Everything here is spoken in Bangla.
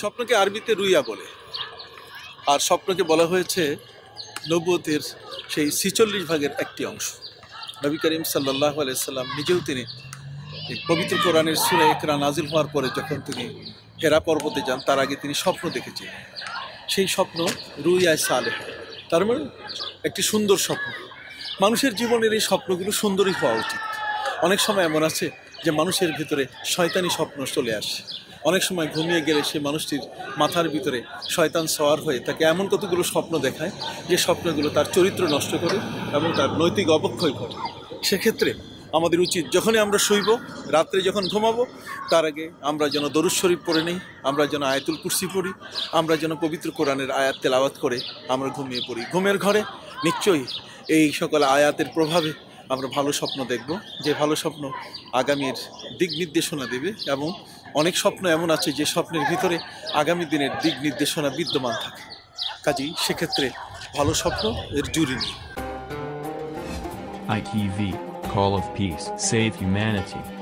স্বপ্নকে আরবিতে রুইয়া বলে আর স্বপ্নকে বলা হয়েছে নব্বতের সেই ছিচল্লিশ ভাগের একটি অংশ নবী করিম সাল্লাহ আলাইসাল্লাম নিজেও তিনি পবিত্র কোরআনের সুরে একরা নাজিল হওয়ার পরে যখন তিনি হেরা পর্বতে যান তার আগে তিনি স্বপ্ন দেখেছেন সেই স্বপ্ন রুইয়ায় সালে তার মানে একটি সুন্দর স্বপ্ন মানুষের জীবনের এই স্বপ্নগুলো সুন্দরই হওয়া উচিত অনেক সময় এমন আছে যে মানুষের ভিতরে শয়তানি স্বপ্ন চলে আসে অনেক সময় ঘুমিয়ে গেলে সে মানুষটির মাথার ভিতরে শয়তান সওয়ার হয়ে তাকে এমন কতগুলো স্বপ্ন দেখায় যে স্বপ্নগুলো তার চরিত্র নষ্ট করে এবং তার নৈতিক অবক্ষয় ঘটে সেক্ষেত্রে আমাদের উচিত যখনই আমরা শুইব রাত্রে যখন ঘুমাবো তার আগে আমরা যেন দরুদ শরীফ পড়ে নিই আমরা যেন আয়াতুল কুর্সি পড়ি আমরা যেন পবিত্র কোরআনের আয়াত তেলাওয়াত করে আমরা ঘুমিয়ে পড়ি ঘুমের ঘরে নিশ্চয়ই এই সকল আয়াতের প্রভাবে আমরা ভালো স্বপ্ন দেখব যে ভালো স্বপ্ন আগামীর দিক নির্দেশনা দেবে এবং অনেক স্বপ্ন এমন আছে যে স্বপ্নের ভিতরে আগামী দিনের দিক নির্দেশনা বিদ্যমান থাকে কাজেই সেক্ষেত্রে ভালো স্বপ্ন এর জুড়ি নেই Call of Peace, Save Humanity.